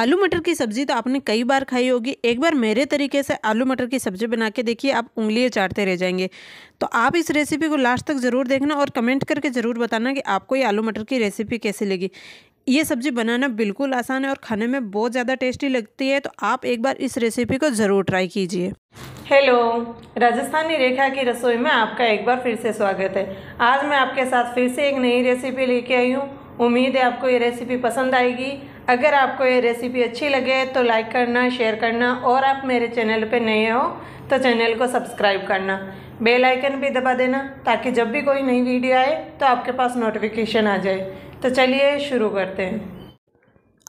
आलू मटर की सब्ज़ी तो आपने कई बार खाई होगी एक बार मेरे तरीके से आलू मटर की सब्ज़ी बना के देखिए आप उंगलियाँ चाटते रह जाएंगे तो आप इस रेसिपी को लास्ट तक ज़रूर देखना और कमेंट करके ज़रूर बताना कि आपको ये आलू मटर की रेसिपी कैसी लगी ये सब्ज़ी बनाना बिल्कुल आसान है और खाने में बहुत ज़्यादा टेस्टी लगती है तो आप एक बार इस रेसिपी को ज़रूर ट्राई कीजिए हेलो राजस्थानी रेखा की रसोई में आपका एक बार फिर से स्वागत है आज मैं आपके साथ फिर से एक नई रेसिपी लेके आई हूँ उम्मीद है आपको ये रेसिपी पसंद आएगी अगर आपको ये रेसिपी अच्छी लगे तो लाइक करना शेयर करना और आप मेरे चैनल पे नए हो तो चैनल को सब्सक्राइब करना बेल आइकन भी दबा देना ताकि जब भी कोई नई वीडियो आए तो आपके पास नोटिफिकेशन आ जाए तो चलिए शुरू करते हैं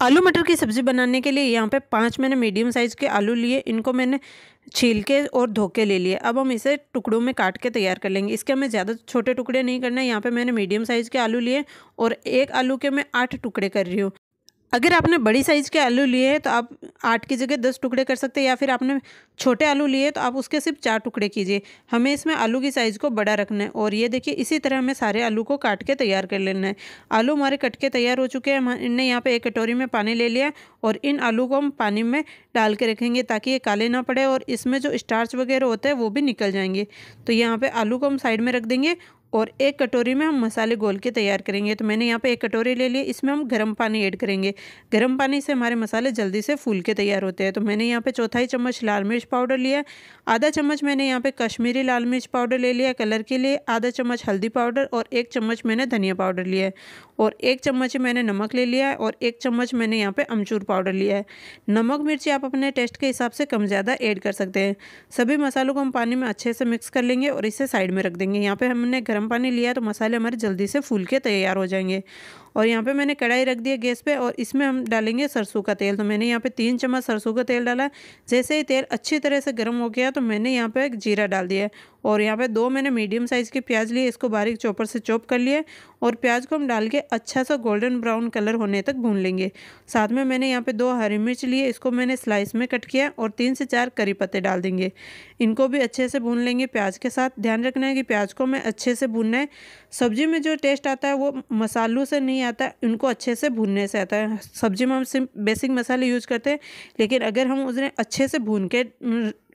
आलू मटर की सब्ज़ी बनाने के लिए यहाँ पे पाँच मैंने मीडियम साइज़ के आलू लिए इनको मैंने छील के और धो के ले लिए अब हम इसे टुकड़ों में काट के तैयार कर लेंगे इसके हमें ज़्यादा छोटे टुकड़े नहीं करना है यहाँ पर मैंने मीडियम साइज़ के आलू लिए और एक आलू के मैं आठ टुकड़े कर रही हूँ अगर आपने बड़ी साइज़ के आलू लिए हैं तो आप आठ की जगह दस टुकड़े कर सकते हैं या फिर आपने छोटे आलू लिए तो आप उसके सिर्फ चार टुकड़े कीजिए हमें इसमें आलू की साइज़ को बड़ा रखना है और ये देखिए इसी तरह हमें सारे आलू को काट के तैयार कर लेना है आलू हमारे कट के तैयार हो चुके हैं हमने यहाँ पर एक कटोरी में पानी ले लिया और इन आलू को हम पानी में डाल के रखेंगे ताकि ये काले ना पड़े और इसमें जो स्टार्च वगैरह होता है वो भी निकल जाएंगे तो यहाँ पर आलू को हम साइड में रख देंगे और एक कटोरी में हम मसाले गोल के तैयार करेंगे तो मैंने यहाँ पे एक कटोरी ले ली इसमें हम गर्म पानी ऐड करेंगे गर्म पानी से हमारे मसाले जल्दी से फूल के तैयार होते हैं तो मैंने यहाँ पे चौथाई चम्मच लाल मिर्च पाउडर लिया आधा चम्मच मैंने यहाँ पे कश्मीरी लाल मिर्च पाउडर ले लिया कलर के लिए आधा चम्मच हल्दी पाउडर और एक चम्मच मैंने धनिया पाउडर लिया है और एक चम्मच मैंने नमक ले लिया है और एक चम्मच मैंने यहाँ पर अमचूर पाउडर लिया है नमक मिर्ची आप अपने टेस्ट के हिसाब से कम ज़्यादा ऐड कर सकते हैं सभी मसालों को हम पानी में अच्छे से मिक्स कर लेंगे और इसे साइड में रख देंगे यहाँ पर हमने गर्म गर्म पानी लिया तो मसाले हमारे जल्दी से फूल के तैयार हो जाएंगे और यहाँ पे मैंने कढ़ाई रख दिया गैस पे और इसमें हम डालेंगे सरसों का तेल तो मैंने यहाँ पे तीन चम्मच सरसों का तेल डाला जैसे ही तेल अच्छी तरह से गर्म हो गया तो मैंने यहाँ पे एक जीरा डाल दिया और यहाँ पे दो मैंने मीडियम साइज़ के प्याज लिए इसको बारीक चॉपर से चॉप कर लिए और प्याज को हम डाल के अच्छा सा गोल्डन ब्राउन कलर होने तक भून लेंगे साथ में मैंने यहाँ पे दो हरी मिर्च लिए इसको मैंने स्लाइस में कट किया और तीन से चार करी पत्ते डाल देंगे इनको भी अच्छे से भून लेंगे प्याज के साथ ध्यान रखना है कि प्याज को हमें अच्छे से भूनना है सब्जी में जो टेस्ट आता है वो मसालों से नहीं आता इनको अच्छे से भूनने से आता है सब्जी में हम बेसिक मसाले यूज करते हैं लेकिन अगर हम उसने अच्छे से भून के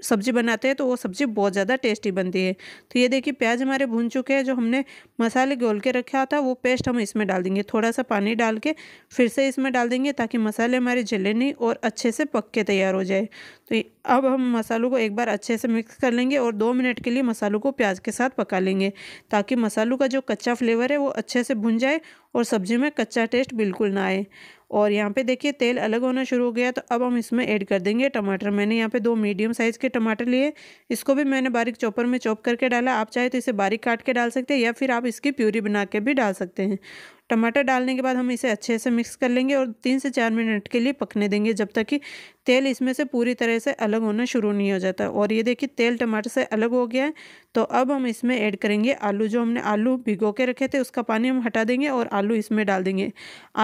सब्ज़ी बनाते हैं तो वो सब्ज़ी बहुत ज़्यादा टेस्टी बनती है तो ये देखिए प्याज हमारे भून चुके हैं जो हमने मसाले घोल के रखा था वो पेस्ट हम इसमें डाल देंगे थोड़ा सा पानी डाल के फिर से इसमें डाल देंगे ताकि मसाले हमारे जले नहीं और अच्छे से पक के तैयार हो जाए तो अब हम मसालों को एक बार अच्छे से मिक्स कर लेंगे और दो मिनट के लिए मसालों को प्याज के साथ पका लेंगे ताकि मसालों का जो कच्चा फ्लेवर है वो अच्छे से भुन जाए और सब्ज़ी में कच्चा टेस्ट बिल्कुल ना आए और यहाँ पे देखिए तेल अलग होना शुरू हो गया तो अब हम इसमें ऐड कर देंगे टमाटर मैंने यहाँ पे दो मीडियम साइज़ के टमाटर लिए इसको भी मैंने बारीक चॉपर में चॉप करके डाला आप चाहे तो इसे बारीक काट के डाल सकते हैं या फिर आप इसकी प्यूरी बना के भी डाल सकते हैं टमाटर डालने के बाद हम इसे अच्छे से मिक्स कर लेंगे और तीन से चार मिनट के लिए पकने देंगे जब तक कि तेल इसमें से पूरी तरह से अलग होना शुरू नहीं हो जाता और ये देखिए तेल टमाटर से अलग हो गया है तो अब हम इसमें ऐड करेंगे आलू जो हमने आलू भिगो के रखे थे उसका पानी हम हटा देंगे और आलू इसमें डाल देंगे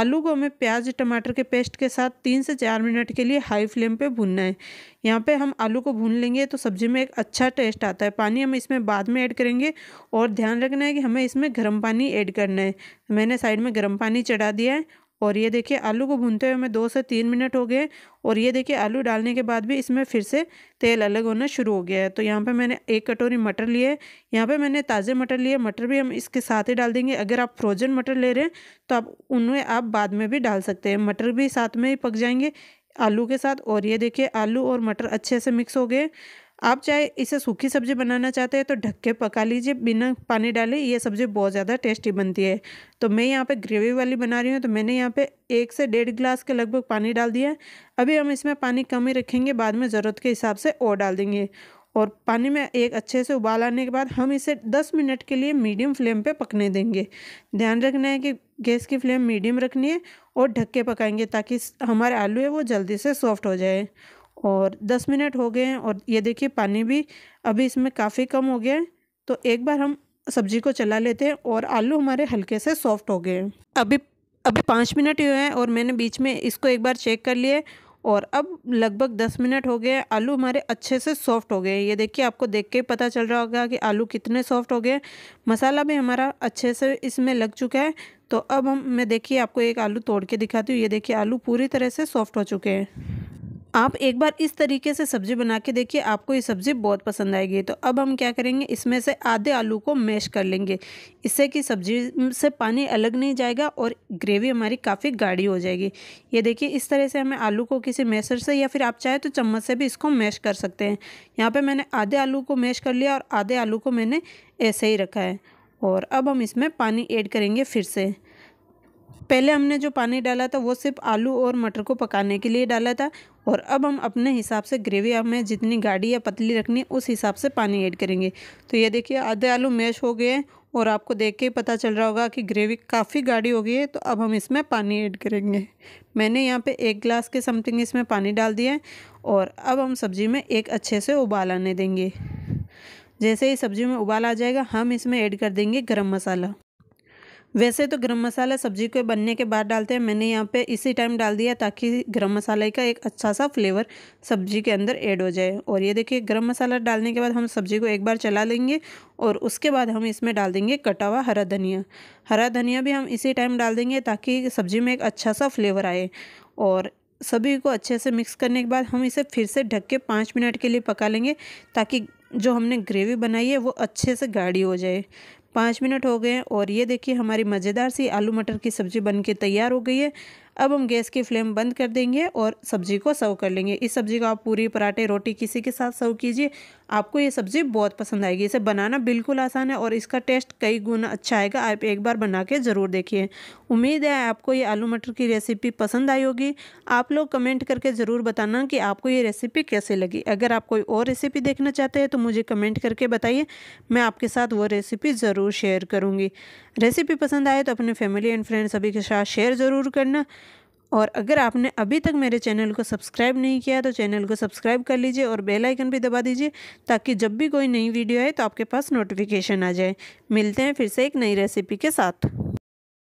आलू को हमें प्याज टमाटर के पेस्ट के साथ तीन से चार मिनट के लिए हाई फ्लेम पर भूनना है यहाँ पर हम आलू को भून लेंगे तो सब्ज़ी में एक अच्छा टेस्ट आता है पानी हम इसमें बाद में ऐड करेंगे और ध्यान रखना है कि हमें इसमें गर्म पानी ऐड करना है मैंने साइड में गर्म पानी चढ़ा दिया है और ये देखिए आलू को भूनते हुए हमें दो से तीन मिनट हो गए और ये देखिए आलू डालने के बाद भी इसमें फिर से तेल अलग होना शुरू हो गया है तो यहाँ पे मैंने एक कटोरी मटर लिए यहाँ पे मैंने ताज़े मटर लिए मटर भी हम इसके साथ ही डाल देंगे अगर आप फ्रोजन मटर ले रहे हैं तो आप उन्हें आप बाद में भी डाल सकते हैं मटर भी साथ में ही पक जाएंगे आलू के साथ और ये देखिए आलू और मटर अच्छे से मिक्स हो गए आप चाहे इसे सूखी सब्ज़ी बनाना चाहते हैं तो ढक के पका लीजिए बिना पानी डाले ये सब्ज़ी बहुत ज़्यादा टेस्टी बनती है तो मैं यहाँ पे ग्रेवी वाली बना रही हूँ तो मैंने यहाँ पे एक से डेढ़ गिलास के लगभग पानी डाल दिया है अभी हम इसमें पानी कम ही रखेंगे बाद में ज़रूरत के हिसाब से और डाल देंगे और पानी में एक अच्छे से उबाल आने के बाद हम इसे 10 मिनट के लिए मीडियम फ्लेम पे पकने देंगे ध्यान रखना है कि गैस की फ्लेम मीडियम रखनी है और ढक के पकाएंगे ताकि हमारे आलू है वो जल्दी से सॉफ्ट हो जाए और दस मिनट हो गए हैं और ये देखिए पानी भी अभी इसमें काफ़ी कम हो गया है तो एक बार हम सब्जी को चला लेते हैं और आलू हमारे हल्के से सॉफ्ट हो गए हैं अभी अभी पाँच मिनट ही हुए हैं और मैंने बीच में इसको एक बार चेक कर लिए और अब लगभग दस मिनट हो गए आलू हमारे अच्छे से सॉफ्ट हो गए हैं ये देखिए आपको देख के पता चल रहा होगा कि आलू कितने सॉफ्ट हो गए मसाला भी हमारा अच्छे से इसमें लग चुका है तो अब हम मैं देखिए आपको एक आलू तोड़ के दिखाती हूँ ये देखिए आलू पूरी तरह से सॉफ्ट हो चुके हैं आप एक बार इस तरीके से सब्ज़ी बना के देखिए आपको ये सब्ज़ी बहुत पसंद आएगी तो अब हम क्या करेंगे इसमें से आधे आलू को मैश कर लेंगे इससे कि सब्ज़ी से पानी अलग नहीं जाएगा और ग्रेवी हमारी काफ़ी गाढ़ी हो जाएगी ये देखिए इस तरह से हमें आलू को किसी मैशर से या फिर आप चाहे तो चम्मच से भी इसको मैश कर सकते हैं यहाँ पर मैंने आधे आलू को मैश कर लिया और आधे आलू को मैंने ऐसे ही रखा है और अब हम इसमें पानी ऐड करेंगे फिर से पहले हमने जो पानी डाला था वो सिर्फ आलू और मटर को पकाने के लिए डाला था और अब हम अपने हिसाब से ग्रेवी हमें जितनी गाढ़ी या पतली रखनी उस हिसाब से पानी ऐड करेंगे तो ये देखिए आधे आलू मैश हो गए हैं और आपको देख के पता चल रहा होगा कि ग्रेवी काफ़ी गाढ़ी हो गई है तो अब हम इसमें पानी ऐड करेंगे मैंने यहाँ पे एक गिलास के समथिंग इसमें पानी डाल दिया है और अब हम सब्ज़ी में एक अच्छे से उबाल आने देंगे जैसे ही सब्ज़ी में उबाल आ जाएगा हम इसमें ऐड कर देंगे गर्म मसाला वैसे तो गरम मसाला सब्जी के बनने के बाद डालते हैं मैंने यहाँ पे इसी टाइम डाल दिया ताकि गरम मसाले का एक अच्छा सा फ्लेवर सब्जी के अंदर ऐड हो जाए और ये देखिए गरम मसाला डालने के बाद हम सब्जी को एक बार चला लेंगे और उसके बाद हम इसमें डाल देंगे कटा हुआ हरा धनिया हरा धनिया भी हम इसी टाइम डाल देंगे ताकि सब्जी में एक अच्छा सा फ्लेवर आए और सभी को अच्छे से मिक्स करने के बाद हम इसे फिर से ढक के पाँच मिनट के लिए पका लेंगे ताकि जो हमने ग्रेवी बनाई है वो अच्छे से गाढ़ी हो जाए पाँच मिनट हो गए और ये देखिए हमारी मज़ेदार सी आलू मटर की सब्ज़ी बन के तैयार हो गई है अब हम गैस की फ्लेम बंद कर देंगे और सब्ज़ी को सर्व कर लेंगे इस सब्ज़ी को आप पूरी पराठे रोटी किसी के साथ सर्व कीजिए आपको ये सब्ज़ी बहुत पसंद आएगी इसे बनाना बिल्कुल आसान है और इसका टेस्ट कई गुना अच्छा आएगा आप एक बार बना के ज़रूर देखिए उम्मीद है आपको ये आलू मटर की रेसिपी पसंद आई होगी आप लोग कमेंट करके ज़रूर बताना कि आपको ये रेसिपी कैसे लगी अगर आप कोई और रेसिपी देखना चाहते हैं तो मुझे कमेंट करके बताइए मैं आपके साथ वो रेसिपी ज़रूर शेयर करूँगी रेसिपी पसंद आए तो अपने फैमिली एंड फ्रेंड सभी के साथ शेयर ज़रूर करना और अगर आपने अभी तक मेरे चैनल को सब्सक्राइब नहीं किया तो चैनल को सब्सक्राइब कर लीजिए और बेल आइकन भी दबा दीजिए ताकि जब भी कोई नई वीडियो आए तो आपके पास नोटिफिकेशन आ जाए मिलते हैं फिर से एक नई रेसिपी के साथ